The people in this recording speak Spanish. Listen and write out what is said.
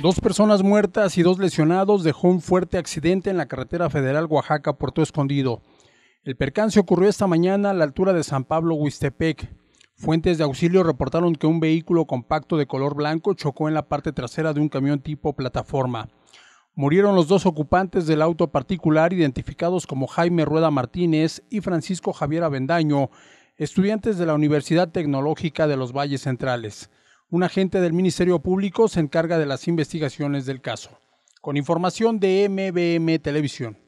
Dos personas muertas y dos lesionados dejó un fuerte accidente en la carretera federal Oaxaca-Puerto Escondido. El percance ocurrió esta mañana a la altura de San Pablo, Huistepec. Fuentes de auxilio reportaron que un vehículo compacto de color blanco chocó en la parte trasera de un camión tipo plataforma. Murieron los dos ocupantes del auto particular, identificados como Jaime Rueda Martínez y Francisco Javier Avendaño, estudiantes de la Universidad Tecnológica de los Valles Centrales un agente del Ministerio Público se encarga de las investigaciones del caso. Con información de MBM Televisión.